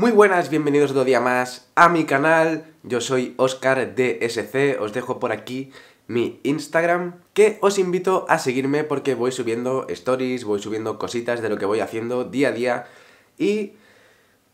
Muy buenas, bienvenidos otro día más a mi canal. Yo soy Oscar DSC, os dejo por aquí mi Instagram, que os invito a seguirme porque voy subiendo stories, voy subiendo cositas de lo que voy haciendo día a día y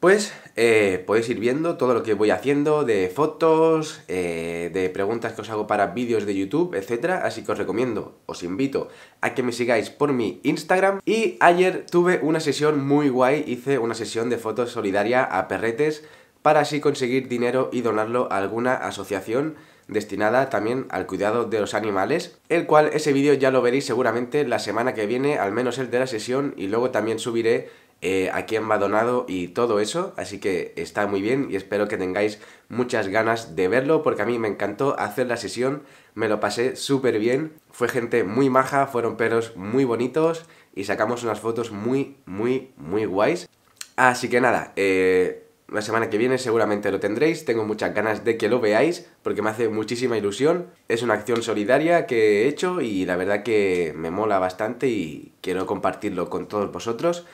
pues eh, podéis ir viendo todo lo que voy haciendo de fotos, eh, de preguntas que os hago para vídeos de YouTube, etc. Así que os recomiendo, os invito a que me sigáis por mi Instagram. Y ayer tuve una sesión muy guay, hice una sesión de fotos solidaria a perretes para así conseguir dinero y donarlo a alguna asociación destinada también al cuidado de los animales, el cual ese vídeo ya lo veréis seguramente la semana que viene, al menos el de la sesión, y luego también subiré eh, a quién va donado y todo eso, así que está muy bien y espero que tengáis muchas ganas de verlo porque a mí me encantó hacer la sesión, me lo pasé súper bien, fue gente muy maja, fueron perros muy bonitos y sacamos unas fotos muy, muy, muy guays. Así que nada, eh, la semana que viene seguramente lo tendréis, tengo muchas ganas de que lo veáis porque me hace muchísima ilusión, es una acción solidaria que he hecho y la verdad que me mola bastante y quiero compartirlo con todos vosotros.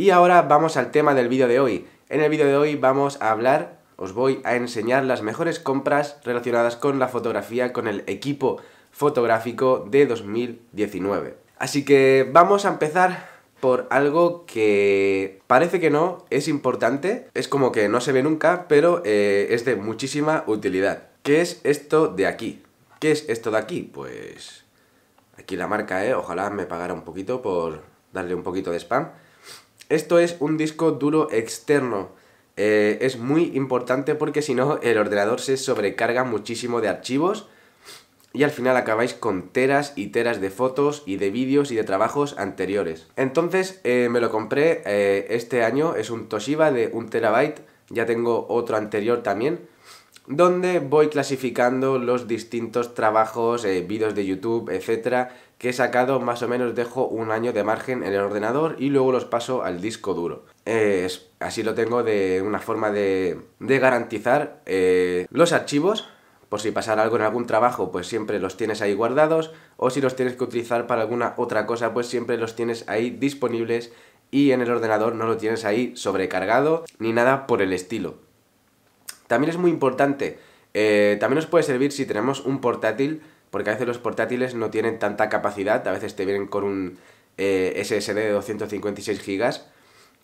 Y ahora vamos al tema del vídeo de hoy. En el vídeo de hoy vamos a hablar, os voy a enseñar las mejores compras relacionadas con la fotografía con el equipo fotográfico de 2019. Así que vamos a empezar por algo que parece que no, es importante, es como que no se ve nunca, pero eh, es de muchísima utilidad. ¿Qué es esto de aquí? ¿Qué es esto de aquí? Pues aquí la marca, eh, Ojalá me pagara un poquito por darle un poquito de spam. Esto es un disco duro externo. Eh, es muy importante porque si no el ordenador se sobrecarga muchísimo de archivos y al final acabáis con teras y teras de fotos y de vídeos y de trabajos anteriores. Entonces eh, me lo compré eh, este año, es un Toshiba de un terabyte, ya tengo otro anterior también, donde voy clasificando los distintos trabajos, eh, vídeos de YouTube, etcétera, que he sacado más o menos dejo un año de margen en el ordenador y luego los paso al disco duro. Eh, así lo tengo de una forma de, garantizar eh, los archivos, por si pasara algo en algún trabajo, pues siempre los tienes ahí guardados, o si los tienes que utilizar para alguna otra cosa, pues siempre los tienes ahí disponibles y en el ordenador no lo tienes ahí sobrecargado ni nada por el estilo. También es muy importante, eh, también nos puede servir si tenemos un portátil, porque a veces los portátiles no tienen tanta capacidad, a veces te vienen con un eh, SSD de 256 GB,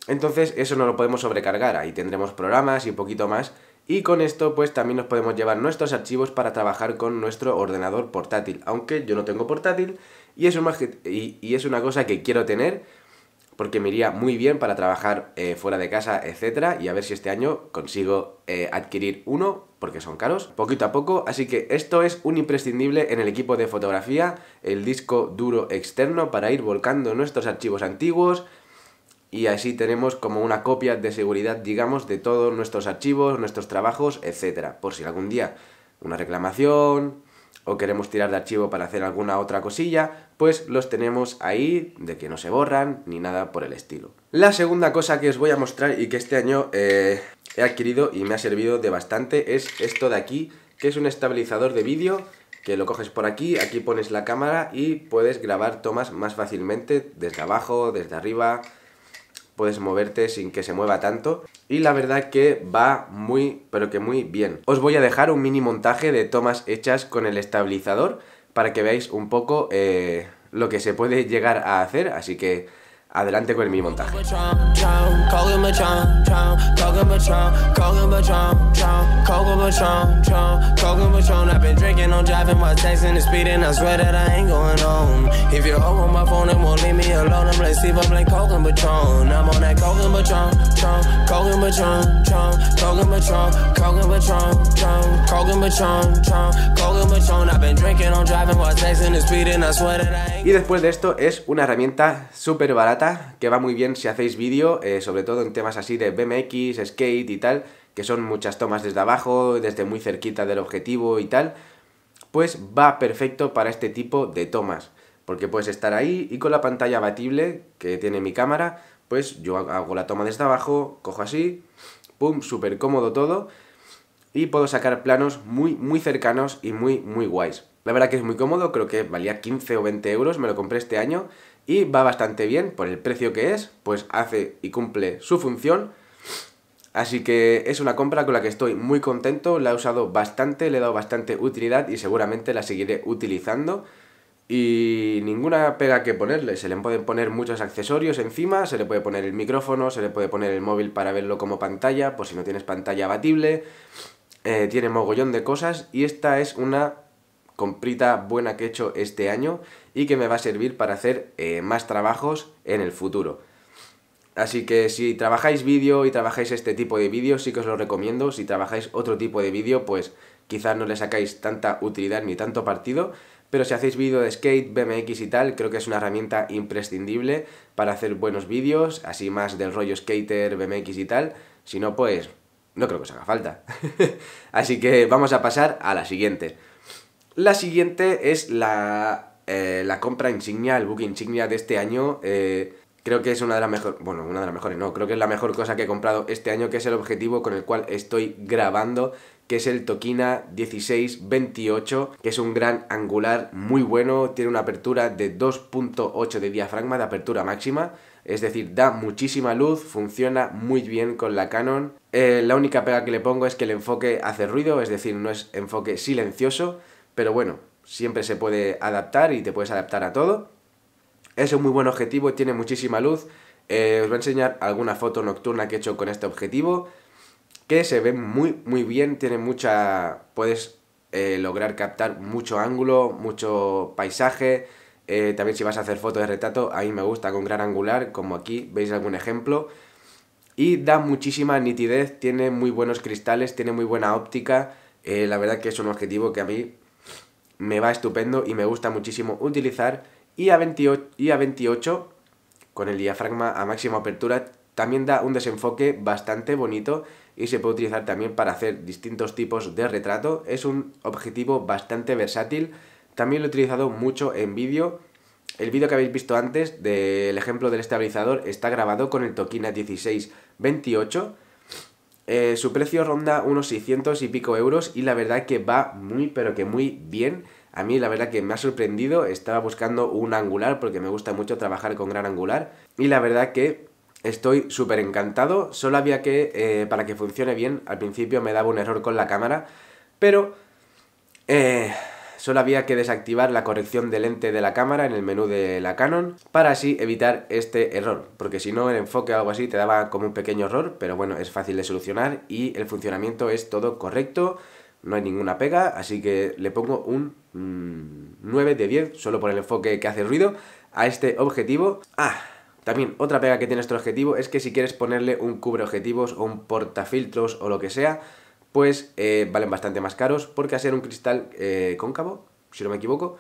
entonces eso no lo podemos sobrecargar, ahí tendremos programas y un poquito más, y con esto pues también nos podemos llevar nuestros archivos para trabajar con nuestro ordenador portátil, aunque yo no tengo portátil y y, y es una cosa que quiero tener porque me iría muy bien para trabajar eh, fuera de casa, etcétera, y a ver si este año consigo eh, adquirir uno, porque son caros, poquito a poco, así que esto es un imprescindible en el equipo de fotografía, el disco duro externo para ir volcando nuestros archivos antiguos, y así tenemos como una copia de seguridad, digamos, de todos nuestros archivos, nuestros trabajos, etcétera, por si algún día una reclamación, o queremos tirar de archivo para hacer alguna otra cosilla, pues los tenemos ahí, de que no se borran ni nada por el estilo. La segunda cosa que os voy a mostrar y que este año eh, he adquirido y me ha servido de bastante es esto de aquí, que es un estabilizador de vídeo que lo coges por aquí, aquí pones la cámara y puedes grabar tomas más fácilmente desde abajo, desde arriba, puedes moverte sin que se mueva tanto y la verdad que va muy pero que muy bien. Os voy a dejar un mini montaje de tomas hechas con el estabilizador para que veáis un poco eh, lo que se puede llegar a hacer, así que Adelante con mi montaje. Y después de esto es una herramienta súper barata que va muy bien si hacéis vídeo, eh, sobre todo en temas así de BMX, skate y tal, que son muchas tomas desde abajo, desde muy cerquita del objetivo y tal, pues va perfecto para este tipo de tomas. Porque puedes estar ahí y con la pantalla abatible que tiene mi cámara, pues yo hago la toma desde abajo, cojo así, pum, súper cómodo todo y puedo sacar planos muy, muy cercanos y muy, muy guays. La verdad que es muy cómodo, creo que valía 15 o 20 euros, me lo compré este año y va bastante bien por el precio que es, pues hace y cumple su función. Así que es una compra con la que estoy muy contento, la he usado bastante, le he dado bastante utilidad y seguramente la seguiré utilizando. Y ninguna pega que ponerle, se le pueden poner muchos accesorios encima, se le puede poner el micrófono, se le puede poner el móvil para verlo como pantalla, por pues si no tienes pantalla abatible, eh, tiene mogollón de cosas y esta es una comprita buena que he hecho este año y que me va a servir para hacer eh, más trabajos en el futuro. Así que si trabajáis vídeo y trabajáis este tipo de vídeos, sí que os lo recomiendo. Si trabajáis otro tipo de vídeo, pues quizás no le sacáis tanta utilidad ni tanto partido. Pero si hacéis vídeo de skate, BMX y tal, creo que es una herramienta imprescindible para hacer buenos vídeos, así más del rollo skater, BMX y tal. Si no, pues no creo que os haga falta. así que vamos a pasar a la siguiente. La siguiente es eh, la, compra insignia, el book insignia de este año. Eh, creo que es una de las mejores, bueno, una de las mejores no, creo que es la mejor cosa que he comprado este año, que es el objetivo con el cual estoy grabando, que es el Tokina 1628, que es un gran angular muy bueno, tiene una apertura de 2.8 de diafragma de apertura máxima, es decir, da muchísima luz, funciona muy bien con la Canon. Eh, la única pega que le pongo es que el enfoque hace ruido, es decir, no es enfoque silencioso, pero bueno, siempre se puede adaptar y te puedes adaptar a todo. Es un muy buen objetivo, tiene muchísima luz. Eh, os voy a enseñar alguna foto nocturna que he hecho con este objetivo, que se ve muy, muy bien, tiene mucha... puedes eh, lograr captar mucho ángulo, mucho paisaje. Eh, también si vas a hacer fotos de retrato, a mí me gusta con gran angular, como aquí veis algún ejemplo. Y da muchísima nitidez, tiene muy buenos cristales, tiene muy buena óptica. la verdad que es un objetivo que a mí me va estupendo y me gusta muchísimo utilizar. Y a 28, y a con el diafragma a máxima apertura, también da un desenfoque bastante bonito y se puede utilizar también para hacer distintos tipos de retrato. Es un objetivo bastante versátil. También lo he utilizado mucho en vídeo. El vídeo que habéis visto antes del ejemplo del estabilizador está grabado con el Tokina 1628 eh, su precio ronda unos 600 y pico euros y la verdad que va muy pero que muy bien. A mí la verdad que me ha sorprendido, estaba buscando un angular porque me gusta mucho trabajar con gran angular y la verdad que estoy súper encantado. Solo había que, eh, para que funcione bien, al principio me daba un error con la cámara, pero... Eh, Solo había que desactivar la corrección de lente de la cámara en el menú de la Canon para así evitar este error, porque si no el enfoque o algo así te daba como un pequeño error, pero bueno, es fácil de solucionar y el funcionamiento es todo correcto, no hay ninguna pega, así que le pongo un 9 mm, de 10 solo por el enfoque que hace ruido a este objetivo. Ah, también otra pega que tiene este objetivo es que si quieres ponerle un cubre objetivos o un portafiltros o lo que sea, pues valen bastante más caros porque al ser un cristal eh, cóncavo, si no me equivoco,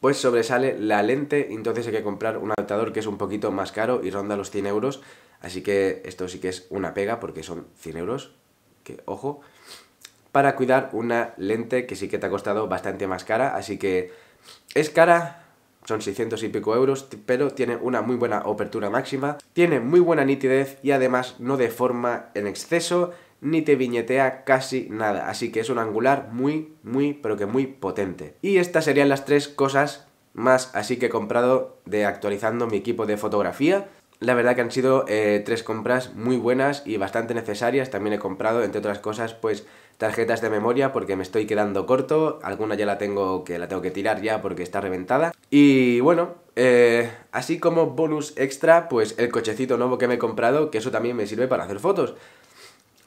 pues sobresale la lente, entonces hay que comprar un adaptador que es un poquito más caro y ronda los 100 euros, así que esto sí que es una pega porque son 100 euros, que ojo, para cuidar una lente que sí que te ha costado bastante más cara, así que es cara, son 600 y pico euros, pero tiene una muy buena apertura máxima, tiene muy buena nitidez y además no deforma en exceso, ni te viñetea casi nada. Así que es un angular muy, muy, pero que muy potente. Y estas serían las tres cosas más así que he comprado de actualizando mi equipo de fotografía. La verdad que han sido eh, tres compras muy buenas y bastante necesarias. También he comprado, entre otras cosas, pues tarjetas de memoria porque me estoy quedando corto. Alguna ya la tengo que la tengo que tirar ya porque está reventada. Y bueno, eh, así como bonus extra, pues el cochecito nuevo que me he comprado, que eso también me sirve para hacer fotos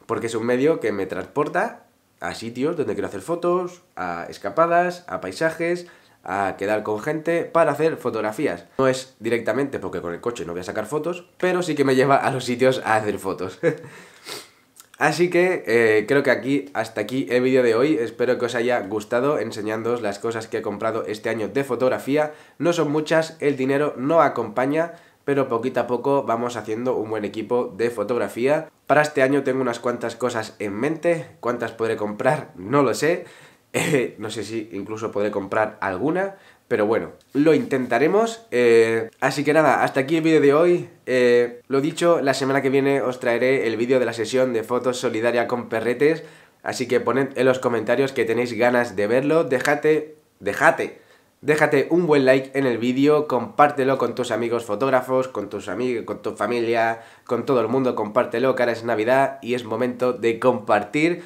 porque es un medio que me transporta a sitios donde quiero hacer fotos, a escapadas, a paisajes, a quedar con gente para hacer fotografías. No es directamente porque con el coche no voy a sacar fotos, pero sí que me lleva a los sitios a hacer fotos. Así que eh, creo que aquí, hasta aquí el vídeo de hoy. Espero que os haya gustado enseñándoos las cosas que he comprado este año de fotografía. No son muchas, el dinero no acompaña pero poquito a poco vamos haciendo un buen equipo de fotografía. Para este año tengo unas cuantas cosas en mente, cuántas podré comprar no lo sé, eh, no sé si incluso podré comprar alguna, pero bueno, lo intentaremos. Eh, así que nada, hasta aquí el vídeo de hoy. Eh, lo dicho, la semana que viene os traeré el vídeo de la sesión de fotos solidaria con perretes. Así que poned en los comentarios que tenéis ganas de verlo. Déjate, déjate Déjate un buen like en el vídeo, compártelo con tus amigos fotógrafos, con tus amigos, con tu familia, con todo el mundo, compártelo, que ahora es Navidad y es momento de compartir.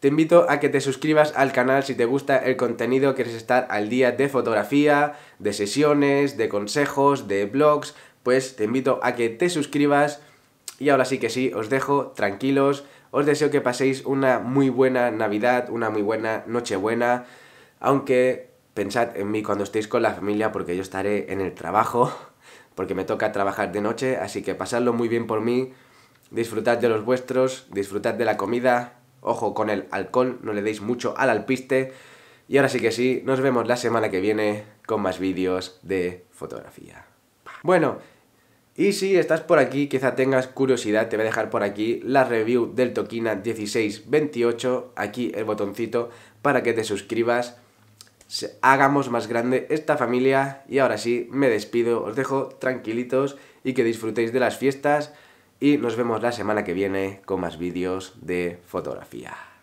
Te invito a que te suscribas al canal si te gusta el contenido, quieres estar al día de fotografía, de sesiones, de consejos, de blogs, pues te invito a que te suscribas. Y ahora sí que sí, os dejo tranquilos, os deseo que paséis una muy buena Navidad, una muy buena Nochebuena, aunque pensad en mí cuando estéis con la familia porque yo estaré en el trabajo, porque me toca trabajar de noche, así que pasadlo muy bien por mí, disfrutad de los vuestros, disfrutad de la comida, ojo con el alcohol, no le deis mucho al alpiste. Y ahora sí que sí, nos vemos la semana que viene con más vídeos de fotografía. Bueno, y si estás por aquí, quizá tengas curiosidad, te voy a dejar por aquí la review del Tokina 1628, aquí el botoncito para que te suscribas hagamos más grande esta familia y ahora sí, me despido, os dejo tranquilitos y que disfrutéis de las fiestas y nos vemos la semana que viene con más vídeos de fotografía.